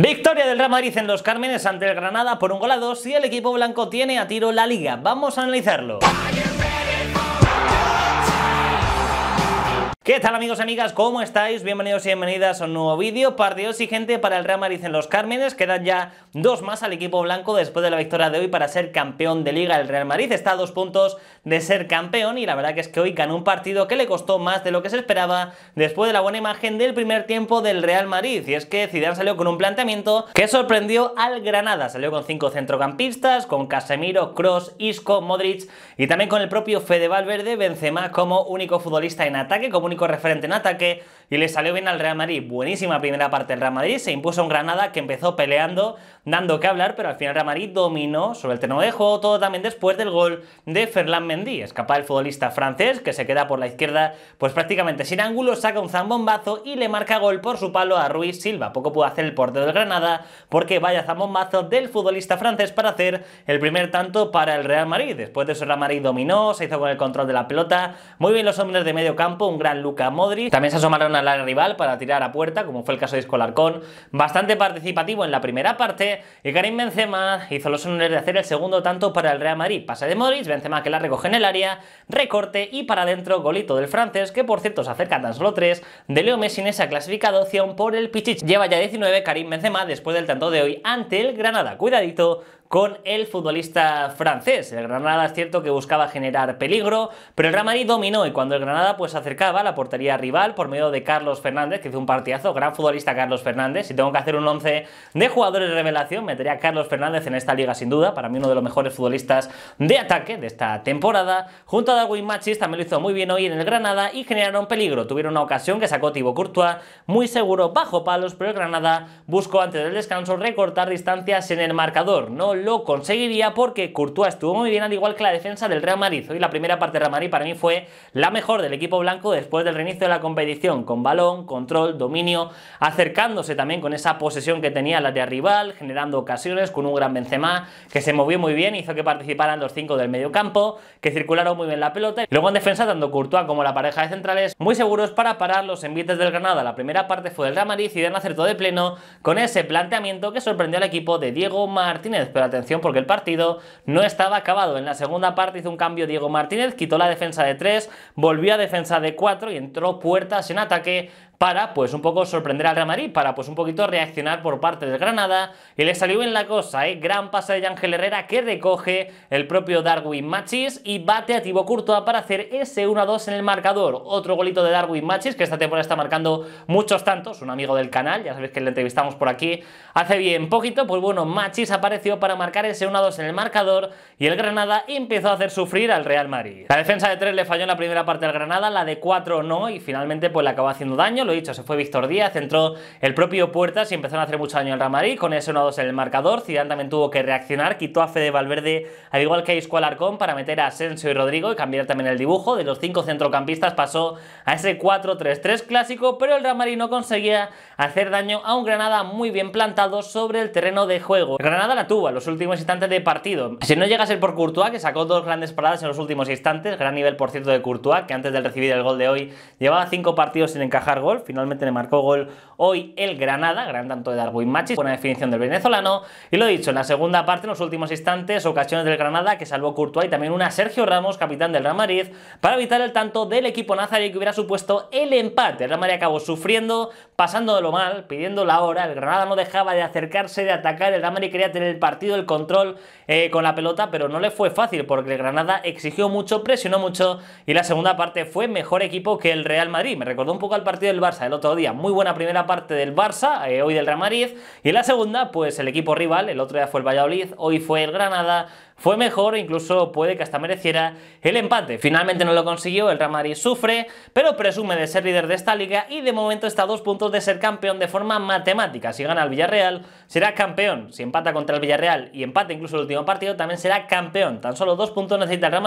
Victoria del Real Madrid en Los Cármenes ante el Granada por un gol a dos y el equipo blanco tiene a tiro la liga. Vamos a analizarlo. ¿Qué tal amigos y amigas? ¿Cómo estáis? Bienvenidos y bienvenidas a un nuevo vídeo. Partido gente para el Real Madrid en los Cármenes. Quedan ya dos más al equipo blanco después de la victoria de hoy para ser campeón de liga. El Real Madrid está a dos puntos de ser campeón y la verdad que es que hoy ganó un partido que le costó más de lo que se esperaba después de la buena imagen del primer tiempo del Real Madrid. Y es que Zidane salió con un planteamiento que sorprendió al Granada. Salió con cinco centrocampistas, con Casemiro, Cross, Isco, Modric y también con el propio Fede Valverde, Benzema como único futbolista en ataque, como único referente en ataque, y le salió bien al Real Madrid. Buenísima primera parte del Real Madrid, se impuso un Granada que empezó peleando, dando que hablar, pero al final Real Madrid dominó sobre el terreno de juego, todo también después del gol de Ferland Mendy. Escapa el futbolista francés que se queda por la izquierda, pues prácticamente sin ángulo, saca un zambombazo y le marca gol por su palo a Ruiz Silva. Poco pudo hacer el portero del Granada porque vaya zambombazo del futbolista francés para hacer el primer tanto para el Real Madrid. Después de eso Real Madrid dominó, se hizo con el control de la pelota, muy bien los hombres de medio campo, un gran Luca Modric. También se asomaron a al rival para tirar a puerta, como fue el caso de Escolarcón, bastante participativo en la primera parte, y Karim Benzema hizo los honores de hacer el segundo tanto para el Real Madrid. Pase de Modric, Benzema que la recoge en el área, recorte y para adentro golito del francés, que por cierto se acerca a tan solo tres, de Leo Messi en esa opción por el Pichichi. Lleva ya 19 Karim Benzema después del tanto de hoy ante el Granada. Cuidadito con el futbolista francés. El Granada es cierto que buscaba generar peligro, pero el Real dominó y cuando el Granada pues acercaba la portería rival por medio de Carlos Fernández, que hizo un partidazo, gran futbolista Carlos Fernández. Si tengo que hacer un 11 de jugadores de revelación, metería a Carlos Fernández en esta liga sin duda, para mí uno de los mejores futbolistas de ataque de esta temporada. Junto a Darwin Machis también lo hizo muy bien hoy en el Granada y generaron peligro. Tuvieron una ocasión que sacó Thibaut Courtois muy seguro bajo palos, pero el Granada buscó antes del descanso recortar distancias en el marcador. No lo conseguiría porque Courtois estuvo muy bien, al igual que la defensa del Real Madrid. Hoy la primera parte del Real Madrid para mí fue la mejor del equipo blanco después del reinicio de la competición, con balón, control, dominio, acercándose también con esa posesión que tenía la de rival, generando ocasiones con un gran Benzema que se movió muy bien, hizo que participaran los cinco del medio campo que circularon muy bien la pelota. luego en defensa, tanto Courtois como la pareja de centrales, muy seguros para parar los envites del Granada. La primera parte fue del Real Madrid y Dan acertó de pleno con ese planteamiento que sorprendió al equipo de Diego Martínez, pero atención porque el partido no estaba acabado. En la segunda parte hizo un cambio Diego Martínez, quitó la defensa de 3, volvió a defensa de 4 y entró puertas en ataque para pues un poco sorprender al Real Madrid, para pues un poquito reaccionar por parte del Granada y le salió bien la cosa, ¿eh? gran pase de Ángel Herrera que recoge el propio Darwin Machis y bate a Thibaut Courtois para hacer ese 1-2 en el marcador, otro golito de Darwin Machis que esta temporada está marcando muchos tantos, un amigo del canal, ya sabéis que le entrevistamos por aquí hace bien poquito, pues bueno, Machis apareció para marcar ese 1-2 en el marcador y el Granada empezó a hacer sufrir al Real Madrid. La defensa de 3 le falló en la primera parte al Granada, la de 4 no y finalmente pues le acabó haciendo daño, lo dicho, se fue Víctor Díaz, entró el propio Puertas y empezaron a hacer mucho daño al Real con ese 1-2 en el marcador, Zidane también tuvo que reaccionar, quitó a Fede Valverde, al igual que a Isco Alarcón, para meter a Asensio y Rodrigo y cambiar también el dibujo, de los cinco centrocampistas pasó a ese 4-3-3 clásico, pero el Ramari no conseguía hacer daño a un Granada muy bien plantado sobre el terreno de juego. Granada la tuvo en los últimos instantes de partido. Si no llega a ser por Courtois, que sacó dos grandes paradas en los últimos instantes, gran nivel por cierto de Courtois, que antes de recibir el gol de hoy llevaba cinco partidos sin encajar gol, Finalmente le marcó gol hoy el Granada, gran tanto de Darwin Machis, buena definición del venezolano. Y lo he dicho, en la segunda parte, en los últimos instantes, ocasiones del Granada que salvó Courtois y también una Sergio Ramos, capitán del Real Madrid, para evitar el tanto del equipo nazarí que hubiera supuesto el empate. El Real Madrid acabó sufriendo, lo mal, pidiendo la hora. El Granada no dejaba de acercarse, de atacar. El Real Madrid quería tener el partido, el control eh, con la pelota, pero no le fue fácil porque el Granada exigió mucho, presionó mucho y la segunda parte fue mejor equipo que el Real Madrid. Me recordó un poco al partido del el otro día. Muy buena primera parte del Barça, eh, hoy del Ramariz. Y en la segunda, pues el equipo rival, el otro día fue el Valladolid, hoy fue el Granada, fue mejor incluso puede que hasta mereciera el empate. Finalmente no lo consiguió, el Real sufre, pero presume de ser líder de esta liga y de momento está a dos puntos de ser campeón de forma matemática. Si gana el Villarreal, será campeón. Si empata contra el Villarreal y empata incluso el último partido, también será campeón. Tan solo dos puntos necesita el Real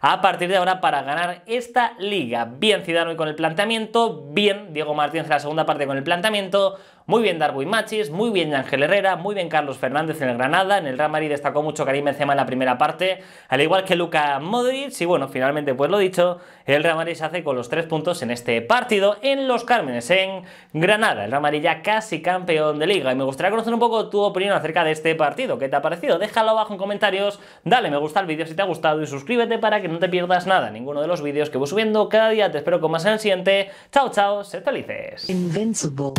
a partir de ahora para ganar esta liga. Bien Zidane con el planteamiento, bien Diego Martínez en la segunda parte con el planteamiento, muy bien Darwin Machis, muy bien Ángel Herrera, muy bien Carlos Fernández en el Granada, en el Real Madrid destacó mucho Karim Benzema en la primera parte, al igual que Luka Modric, y bueno, finalmente pues lo dicho, el Real se hace con los tres puntos en este partido en Los Cármenes, en Granada, el Real Madrid ya casi campeón de liga, y me gustaría conocer un poco tu opinión acerca de este partido, ¿qué te ha parecido? Déjalo abajo en comentarios, dale me gusta al vídeo si te ha gustado y suscríbete para que no te pierdas nada, ninguno de los vídeos que voy subiendo cada día, te espero con más en el siguiente, chao chao, sed felices. Invincible.